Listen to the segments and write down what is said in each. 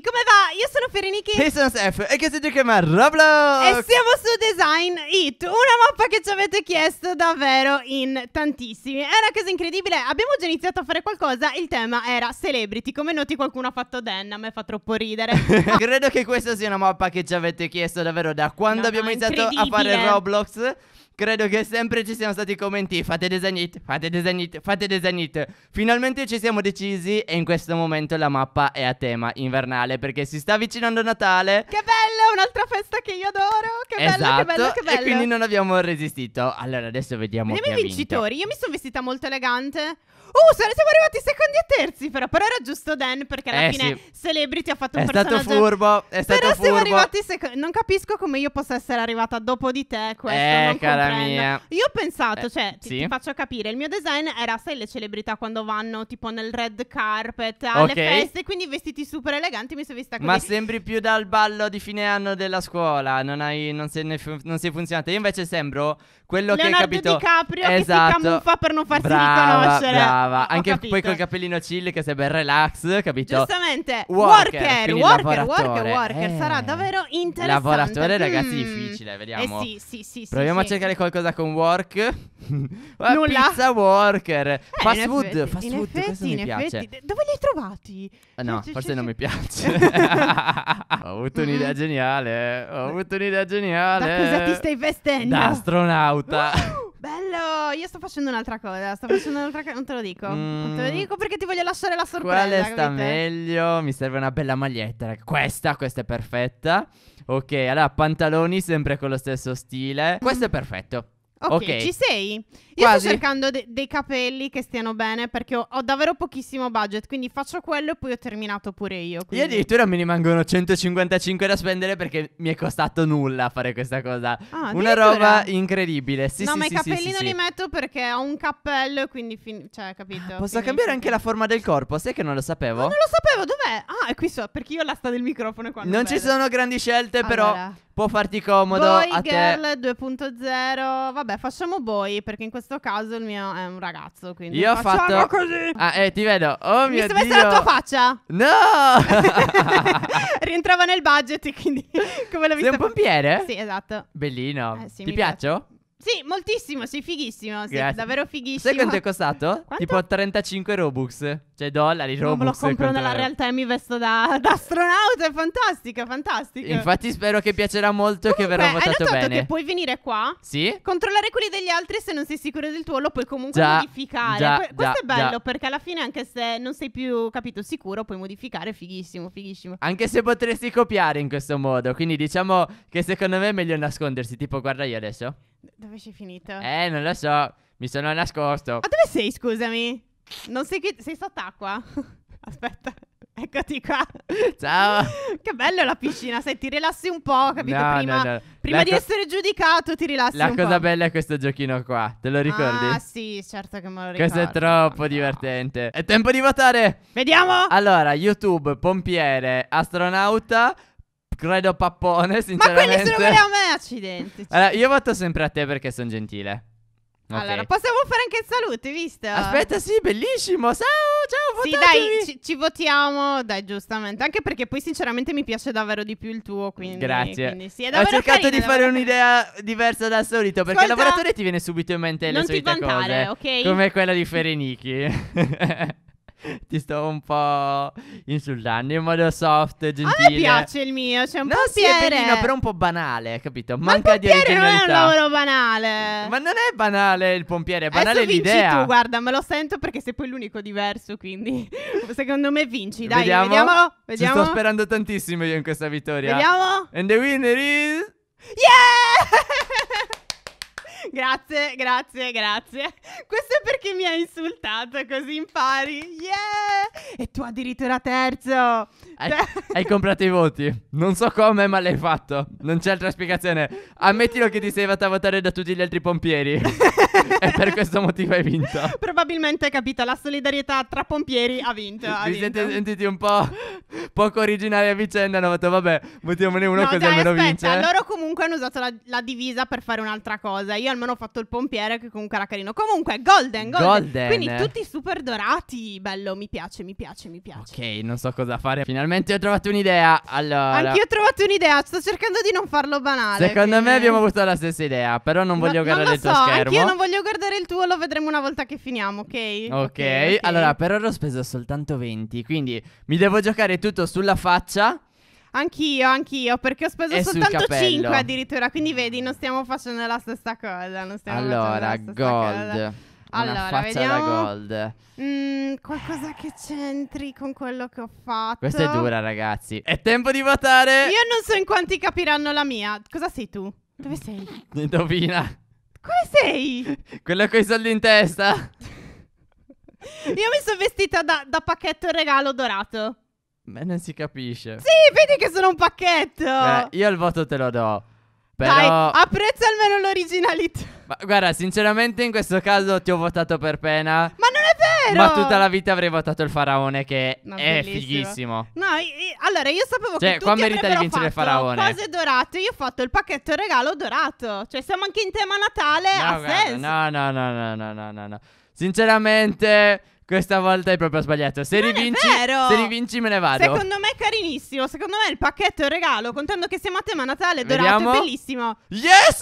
come va? Io sono Ferenichi E sono Sef E che si chiama Roblox E siamo su Design It Una mappa che ci avete chiesto davvero in tantissimi È una cosa incredibile Abbiamo già iniziato a fare qualcosa Il tema era celebrity Come noti qualcuno ha fatto Dan A me fa troppo ridere ah. Credo che questa sia una mappa che ci avete chiesto davvero Da quando no, abbiamo no, iniziato a fare Roblox Credo che sempre ci siano stati commenti Fate designit, fate designit, fate designit Finalmente ci siamo decisi e in questo momento la mappa è a tema invernale Perché si sta avvicinando Natale Che bello, un'altra festa che io adoro Che esatto, bello, che bello, che bello E quindi non abbiamo resistito Allora adesso vediamo Vediamo i vincitori, io mi sono vestita molto elegante Uh, siamo arrivati secondi e terzi, però, però era giusto Dan, perché alla eh, fine sì. Celebrity ha fatto un è Stato furbo, è stato però furbo, Però siamo arrivati secondi... Non capisco come io possa essere arrivata dopo di te, questo eh, non carai, brand. mia. Io ho pensato, eh, cioè, ti, sì. ti, faccio capire, il mio design era, sai, le celebrità quando vanno tipo nel red carpet alle okay. feste, quindi vestiti super eleganti, mi sono vista così. Ma sembri più dal ballo di fine anno della scuola, non, hai, non, sei, ne fu- non sei funzionata. Io invece sembro quello Leonardo che hai capito. DiCaprio esatto. che si esatto. camuffa per non farsi brava, riconoscere. Brava, ho anche capito. poi col capellino chill che sei ben relax, capito? Giustamente, worker, worker, worker, worker, worker, eh. sarà davvero interessante. Lavoratore, mm. ragazzi, difficile, vediamo. Eh sì, sì, sì, Proviamo sì, a cercare qualcosa con work? Nulla. Pizza worker. Eh, fast food, effetti, fast food, effetti, questo mi piace. Dove li hai trovati? Eh, cioè, no, cioè, forse cioè, non cioè. mi piace. ho avuto un'idea geniale, ho avuto un'idea geniale. Da cosa ti stai vestendo? Da astronauta. Bello, io sto facendo un'altra cosa. Sto facendo un'altra cosa. Non te lo dico. Mm. Non te lo mm. dico perché ti voglio lasciare la sorpresa. Quale sta capite? meglio? Mi serve una bella maglietta. Questa, questa è perfetta. Ok, allora pantaloni sempre con lo stesso stile. Questo è perfetto. Okay, ok, ci sei? Io Quasi. sto cercando de- dei capelli che stiano bene perché ho, ho, davvero pochissimo budget, quindi faccio quello e poi ho terminato pure io. Quindi... Io addirittura mi rimangono 155 da spendere perché mi è costato nulla fare questa cosa. Ah, Una roba incredibile. Sì, no, sì, ma sì, i capelli non li metto perché ho un cappello e quindi, fin- cioè, capito? Ah, posso cambiare anche la forma del corpo, sai che non lo sapevo? No, non lo sapevo, dov'è? Ah, è qui so, perché io la sta del microfono qua. Non bello. ci sono grandi scelte, allora. Ah, però Può farti comodo boy, a girl te. 2.0. Vabbè, facciamo boy perché in questo caso il mio è un ragazzo, quindi Io ho fatto così. Ah, eh, ti vedo. Oh Mi mio Mi sta la tua faccia. No! Rientrava nel budget, quindi come l'ho visto. Sei un pompiere? Sì, esatto. Bellino. Eh, sì, ti piaccio? Piace. Sì, moltissimo, sei fighissimo. Sei Grazie. davvero fighissimo. Sai quanto è costato? Quanto? Tipo 35 Robux. Cioè dollari, Robux. Non me lo compro nella realtà e mi vesto da, da astronauta. È fantastico, è fantastico. Infatti spero che piacerà molto e che verrà votato bene. Hai che puoi venire qua? Sì. Controllare quelli degli altri se non sei sicuro del tuo lo puoi comunque già, modificare. Già, questo già, è bello perché alla fine anche se non sei più, capito, sicuro puoi modificare. Fighissimo, fighissimo. Anche se potresti copiare in questo modo. Quindi diciamo che secondo me è meglio nascondersi. Tipo guarda io adesso. Dove sei finito? Eh, non lo so. Mi sono nascosto. Ma dove sei, scusami? Non sei qui. Sei sott'acqua? Aspetta. Eccoti qua. Ciao. che bello la piscina. Sai, ti rilassi un po', capito? No, prima, no, no. prima di co- essere giudicato, ti rilassi un po'. La cosa bella è questo giochino qua. Te lo ricordi? Ah, sì, certo che me lo ricordo. Questo è troppo divertente. È tempo di votare. Vediamo. Allora, YouTube, pompiere, astronauta, credo pappone, sinceramente. Ma quelli sono quelli a me, accidenti. Allora, io voto sempre a te perché sono gentile. Okay. Allora, possiamo fare anche il saluto, visto? Aspetta, sì, bellissimo. Ciao, ciao, votatemi. Sì, dai, ci, ci, votiamo. Dai, giustamente. Anche perché poi, sinceramente, mi piace davvero di più il tuo. Quindi, Grazie. Quindi, sì, Ho cercato carino, di fare un'idea diversa dal solito. Perché il lavoratore ti viene subito in mente le solite vantare, cose. Ok. Come quella di Ferenichi. ti sto un po' insultando in modo soft e gentile. A me piace il mio, c'è cioè un no, pompiere. No, sì, è carino, però un po' banale, capito? Manca Ma di originalità. non è un lavoro banale. Ma non è banale il pompiere, è banale Adesso l'idea. vinci tu, guarda, me lo sento perché sei poi l'unico diverso, quindi secondo me vinci, dai, Vediamo. vediamolo. Vediamo. Ci sto sperando tantissimo io in questa vittoria. Vediamo. And the winner is... Yeah! Grazie, grazie, grazie. Questo è perché mi hai insultato, così impari. Yeah! E tu addirittura terzo. Hai, cioè hai comprato i voti. Non so come, ma l'hai fatto. Non c'è altra spiegazione. Ammettilo che ti sei fatta votare da tutti gli altri pompieri. e per questo motivo hai vinto. Probabilmente hai capito, la solidarietà tra pompieri ha vinto. Ha Vi vinto. Siete sentiti un po' poco originali a vicenda. Hanno detto, vabbè, votiamone uno no, così dai, almeno aspetta, vince. Loro comunque hanno usato la, la divisa per fare un'altra cosa. Io almeno avevano fatto il pompiere che comunque era carino. Comunque, golden, golden. golden. Quindi tutti super dorati. Bello, mi piace, mi piace, mi piace. Ok, non so cosa fare. Finalmente ho trovato un'idea. Allora. Anch'io ho trovato un'idea. Sto cercando di non farlo banale. Secondo quindi... me abbiamo avuto la stessa idea. Però non voglio no, guardare non il tuo so, schermo. Anch'io non voglio guardare il tuo. Lo vedremo una volta che finiamo, ok? Ok. okay, okay. Allora, per ora ho speso soltanto 20. Quindi mi devo giocare tutto sulla faccia. Anch'io, anch'io, perché ho speso È soltanto 5 addirittura, quindi vedi, non stiamo facendo la stessa cosa. Non stiamo allora, facendo la stessa gold. Cosa. Una faccia vediamo. da gold. Mm, qualcosa che c'entri con quello che ho fatto. Questa è dura, ragazzi. È tempo di votare. Io non so in quanti capiranno la mia. Cosa sei tu? Dove sei? Indovina. Quale sei? Quello con i soldi in testa. Io mi sono vestita da, da pacchetto regalo dorato. Beh, non si capisce. Sì, vedi che sono un pacchetto. Beh, io il voto te lo do. Però... Dai, apprezza almeno l'originalità. Ma guarda, sinceramente in questo caso ti ho votato per pena. Ma non è vero! Ma tutta la vita avrei votato il faraone che no, è bellissimo. fighissimo. No, io, allora io sapevo cioè, che tutti merita di vincere il faraone. cose dorate, io ho fatto il pacchetto regalo dorato. Cioè, siamo anche in tema Natale, no, ha guarda, senso. No, no, no, no, no, no, no. Sinceramente questa volta hai proprio sbagliato. Se rivinci, se rivinci me ne vado. Secondo me è carinissimo. Secondo me il pacchetto è un regalo. Contando che siamo a tema Natale, dorato, è bellissimo. Yes!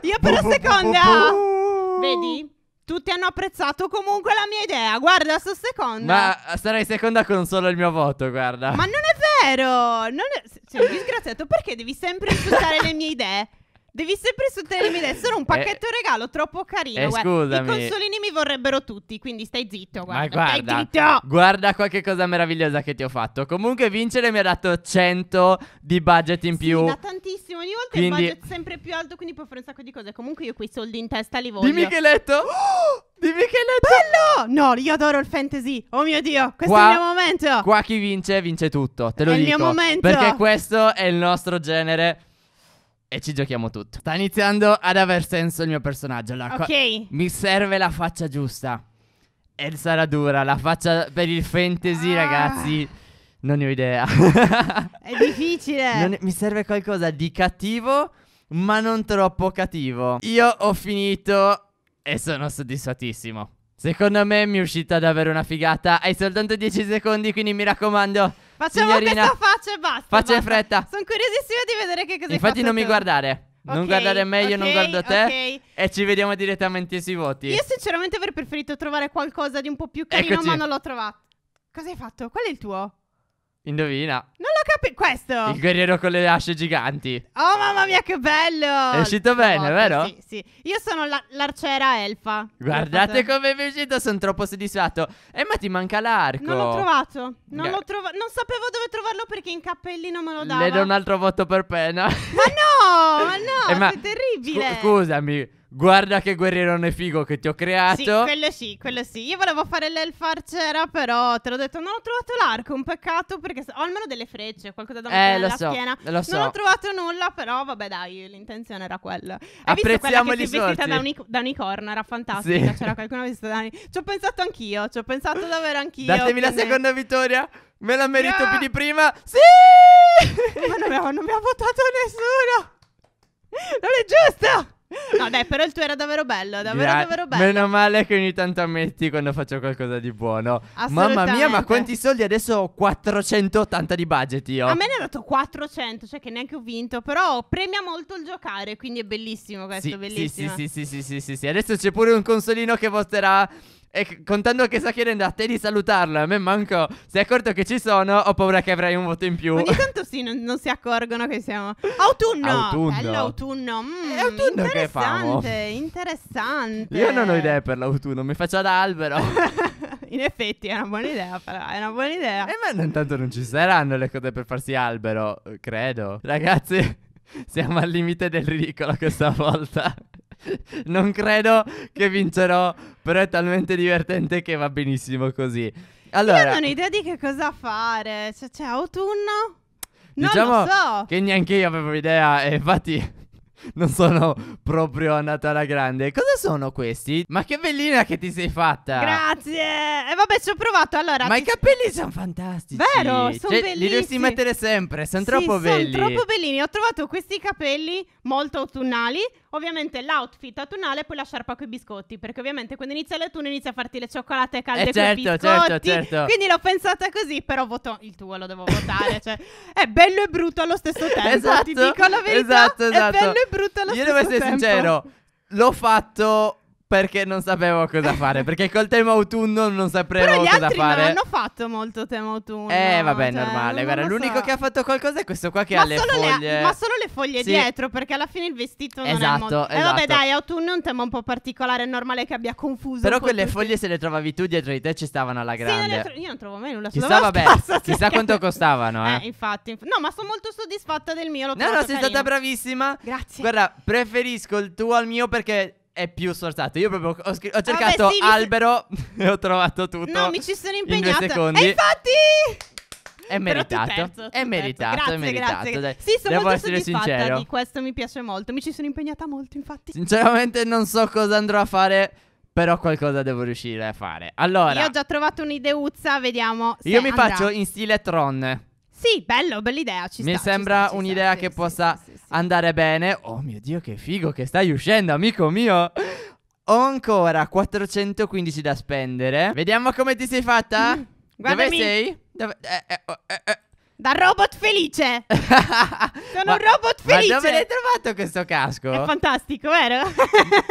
Io per la seconda. Vedi? Tutti hanno apprezzato comunque la mia idea. Guarda, sto seconda. Ma eh, sarei seconda con solo il mio voto, guarda. Ma non è vero! Non è... Sei disgraziato, perché devi sempre insultare le mie idee? Devi sempre sottolineare di essere un eh, pacchetto eh, regalo troppo carino. Eh, guarda. I consolini mi vorrebbero tutti, quindi stai zitto. Guarda, Ma guarda, zitto. guarda qualche cosa meravigliosa che ti ho fatto. Comunque vincere mi ha dato 100 di budget in sì, più. Sì, da tantissimo. Ogni volta quindi... il budget è sempre più alto, quindi puoi fare un sacco di cose. Comunque io quei soldi in testa li voglio. Di Micheletto? Oh! Di Micheletto! Bello! No, io adoro il fantasy. Oh mio Dio, questo qua, è il mio momento. Qua chi vince, vince tutto. Te lo è dico. È il mio momento. Perché questo è il nostro genere e ci giochiamo tutto. Sta iniziando ad aver senso il mio personaggio. La ok. Mi serve la faccia giusta. E sarà dura. La faccia per il fantasy, ah. ragazzi. Non ne ho idea. È difficile. È... mi serve qualcosa di cattivo, ma non troppo cattivo. Io ho finito e sono soddisfatissimo. Secondo me mi è uscita ad avere una figata. Hai soltanto 10 secondi, quindi mi raccomando. Facciamo signorina. questa faccia e basta. Faccia in fretta. Sono curiosissima di vedere che cosa Infatti non tu. mi guardare. Okay, non guardare meglio, okay, non guardo te. Okay. E ci vediamo direttamente sui voti. Io sinceramente avrei preferito trovare qualcosa di un po' più carino, Eccoci. ma non l'ho trovato. Cosa hai fatto? Qual è il tuo? Indovina. Non l'ho capito. Questo. Il guerriero con le asce giganti. Oh mamma mia che bello. È uscito bene, volta, vero? Sì, sì. Io sono la- l'arciera elfa. Guardate come è uscito, sono troppo soddisfatto. Eh ma ti manca l'arco. Non l'ho trovato. Non, l'ho trova- non sapevo dove trovarlo perché in cappellino me lo dava. Le do un altro voto per pena. Ma no, ma no, È ma- terribile. Scu- scusami. Guarda che guerrierone figo che ti ho creato. Sì, quello sì, quello sì. Io volevo fare l'elf arciera, però te l'ho detto, non ho trovato l'arco, un peccato perché ho almeno delle frecce, qualcosa da mettere eh, nella so, schiena. Lo so. Non ho trovato nulla, però vabbè, dai, l'intenzione era quella. Hai Apprezziamo visto quella che si è vestita da, unic- da unicorno, era fantastica, sì. c'era qualcuno vestita da unicorno. Ci ho pensato anch'io, ci ho pensato davvero anch'io. Datemi la seconda vittoria. Me la merito yeah. più di prima. Sì! Ma non mi ha, non mi ha votato nessuno. Non è giusto! No, però il tuo era davvero bello, davvero, Gra- davvero bello. Meno male che ogni tanto ammetti quando faccio qualcosa di buono. Mamma mia, ma quanti soldi adesso ho? 480 di budget io. A me ne è dato 400, cioè che neanche ho vinto, però premia molto il giocare, quindi è bellissimo questo, sì, bellissimo. Sì, sì, sì, sì, sì, sì, sì, sì. Adesso c'è pure un consolino che voterà e contando che sta chiedendo a te di salutarla, a me manco. Si è accorto che ci sono, ho paura che avrai un voto in più. Ogni tanto sì, non, non si accorgono che siamo. Autunno! autunno. Bello autunno. Mm, è autunno che famo. Interessante. Io non ho idee per l'autunno, mi faccio da albero. in effetti è una buona idea, però è una buona idea. E eh, ma intanto non ci saranno le cose per farsi albero, eh, credo. Ragazzi, siamo al limite del ridicolo questa volta. non credo che vincerò, però è talmente divertente che va benissimo così. Allora, Io non ho idea di che cosa fare. Cioè, c'è cioè, autunno? Non lo diciamo so. Che neanche io avevo idea, e infatti. Non sono proprio andata alla grande. Cosa sono questi? Ma che bellina che ti sei fatta! Grazie! E eh, vabbè, ci ho provato. Allora, Ma ti... i capelli sono fantastici! Vero, sono cioè, bellissimi. Li dovresti mettere sempre, sono sì, troppo belli. Sono troppo bellini. Ho trovato questi capelli molto autunnali Ovviamente l'outfit a tunnale e poi la sciarpa con i biscotti, perché ovviamente quando inizia l'autunno inizia a farti le cioccolate calde eh certo, certo, certo. Quindi l'ho pensata così, però voto il tuo, lo devo votare. cioè, è bello e brutto allo stesso tempo, esatto, ti dico la verità. Esatto, esatto. È bello e brutto allo Io stesso tempo. Io devo essere sincero, l'ho fatto perché non sapevo cosa fare. perché col tema autunno non sapevo Però cosa fare. Ma Non hanno fatto molto tema autunno. Eh, vabbè, cioè, normale. Guarda, l'unico so. che ha fatto qualcosa è questo qua che ma ha le foglie. Le, ma solo le foglie sì. dietro, perché alla fine il vestito esatto, non è molto. Esatto, eh, vabbè, esatto. dai, autunno è un tema un po' particolare. È normale che abbia confuso. Però quelle tutti. foglie, se le trovavi tu dietro di te, ci stavano alla grande. Sì, io non trovo mai nulla. Chissà, vabbè, cioè. chissà quanto costavano, eh. eh infatti, inf- no, ma sono molto soddisfatta del mio. L'ho No, no, sei carino. stata bravissima. Grazie. Guarda, preferisco il tuo al mio perché è più sforzato. Io proprio ho, scr- ho cercato Vabbè, sì, albero e ho trovato tutto. No, mi ci sono impegnato. In E infatti è meritato, terzo, è, meritato grazie, è meritato, grazie, Dai. Sì, sono Devo molto soddisfatta sincero. di questo, mi piace molto. Mi ci sono impegnata molto, infatti. Sinceramente non so cosa andrò a fare però qualcosa devo riuscire a fare. Allora, io ho già trovato un'ideuzza, vediamo. se io mi andrà. faccio in stile Tron. Sì, bello, bella idea. Ci Mi sta, sembra ci sta, un'idea sta, che sì, possa sì, sì, andare bene. Oh mio Dio, che figo che stai uscendo, amico mio. Ho ancora 415 da spendere. Vediamo come ti sei fatta. Mm, Dove sei? Dove... Eh, eh, oh, eh, eh. da robot felice! Sono ma, un robot felice! Ma dove l'hai trovato questo casco? È fantastico, vero?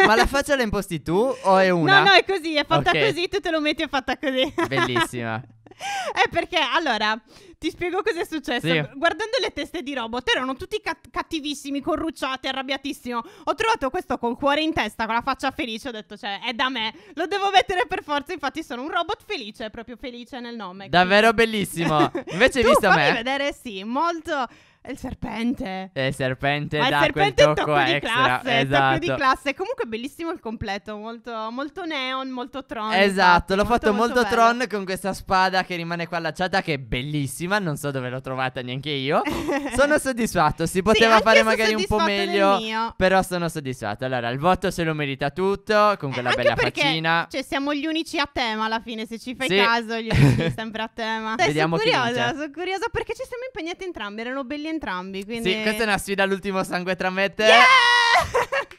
ma la faccia la imposti tu o è una? No, no, è così, è fatta okay. così, tu te lo metti e è fatta così. Bellissima. è perché, allora, ti spiego cosa è successo. Sì. Guardando le teste di robot, erano tutti cat- cattivissimi, corrucciati, arrabbiatissimo. Ho trovato questo col cuore in testa, con la faccia felice. Ho detto, cioè, è da me, lo devo mettere per forza. Infatti, sono un robot felice, proprio felice nel nome. Davvero quindi. bellissimo. Invece, tu, visto fammi me. vedere, sì, molto è il serpente. È il serpente Ma dà il serpente quel tocco, tocco di classe, esatto. tocco di esatto. classe. Comunque bellissimo il completo, molto, molto neon, molto Tron. Esatto, l'ho fatto molto, molto Tron con questa spada che rimane qua allacciata che è bellissima, non so dove l'ho trovata neanche io. sono soddisfatto, si poteva sì, fare magari un po' meglio, però sono soddisfatto. Allora, il voto se lo merita tutto, con eh, quella eh, bella perché, faccina. Cioè, siamo gli unici a tema alla fine, se ci fai sì. caso, gli unici sempre a tema. Dai, Vediamo sono curiosa, sono curiosa perché ci siamo impegnati entrambi, erano bellissimi entrambi. Quindi... Sì, questa è una sfida all'ultimo sangue tra me e te. Yeah!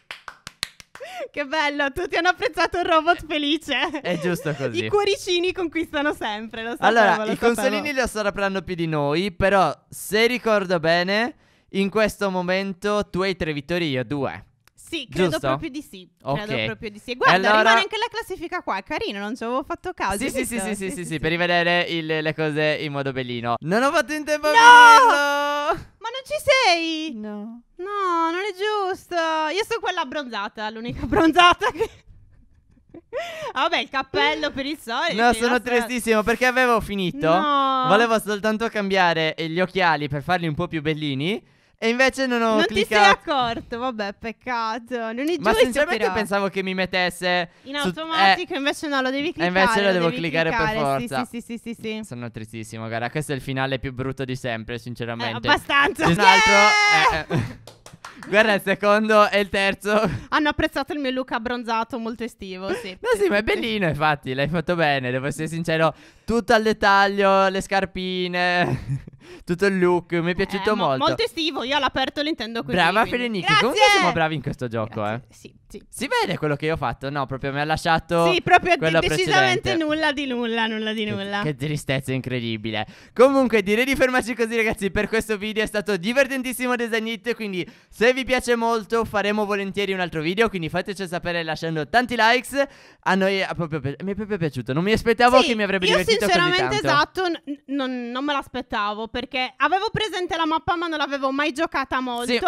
Che bello, tutti hanno apprezzato il robot felice. È giusto così. I cuoricini conquistano sempre, lo sapevo. Allora, lo i sapevo. consolini lo sapranno più di noi, però se ricordo bene, in questo momento tu hai tre vittorie, io due. Sì, credo Giusto? proprio di sì. Okay. Credo proprio di sì. guarda, allora... rimane anche la classifica qua, è carino, non ci avevo fatto caso. Sì, sì sì, sì, sì, sì, sì, per rivedere il, le cose in modo bellino. Non ho fatto in tempo a no! Ma non ci sei? No. No, non è giusto. Io sono quella abbronzata, l'unica abbronzata che... Ah, vabbè, il cappello per il solito. No, sono nostra... tristissimo perché avevo finito. No. Volevo soltanto cambiare gli occhiali per farli un po' più bellini. E invece non ho non cliccato. ti sei accorto, vabbè, peccato. Non è Ma giusto sinceramente però. pensavo che mi mettesse in eh, automatico, eh, invece no, lo devi cliccare. E Invece lo, lo devo cliccare, cliccare, per forza. Sì, sì, sì, sì, sì. Sono tristissimo, guarda, questo è il finale più brutto di sempre, sinceramente. Eh, abbastanza. C'è un altro eh, eh. Guarda il secondo e il terzo. Hanno apprezzato il mio look abbronzato molto estivo, sì. no, sì, ma è bellino, infatti, l'hai fatto bene, devo essere sincero. Tutto al dettaglio, le scarpine tutto il look. Mi è piaciuto eh, molto. Molto estivo, io all'aperto lo intendo così. Brava quindi. Ferenicchi, comunque siamo bravi in questo gioco, Grazie. eh. Sì, sì. Si vede quello che io ho fatto? No, proprio mi ha lasciato. Sì, proprio d- decisamente nulla di nulla, nulla di nulla. Che, che tristezza incredibile. Comunque, direi di fermarci così, ragazzi. Per questo video è stato divertentissimo Design It. Quindi, se vi piace molto, faremo volentieri un altro video. Quindi, fateci sapere lasciando tanti likes. A noi è proprio mi è proprio piaciuto. Non mi aspettavo sì, che mi avrebbe io divertito sinceramente esatto, n- non, non, me l'aspettavo perché avevo presente la mappa, ma non l'avevo mai giocata molto. Sì.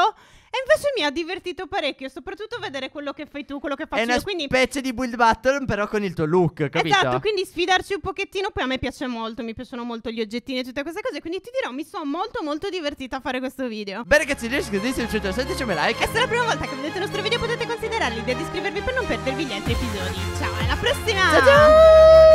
E invece mi ha divertito parecchio, soprattutto vedere quello che fai tu, quello che faccio È una io. Quindi... specie di build battle, però con il tuo look, capito? Esatto, quindi sfidarci un pochettino. Poi a me piace molto, mi piacciono molto gli oggettini e tutte queste cose. Quindi ti dirò, mi sono molto, molto divertita a fare questo video. Bene ragazzi, se vi è piaciuto, lasciateci un like. E se è la prima volta che vedete il nostro video, potete considerare l'idea di iscrivervi per non perdervi gli altri episodi. Ciao, alla prossima! Ciao, ciao!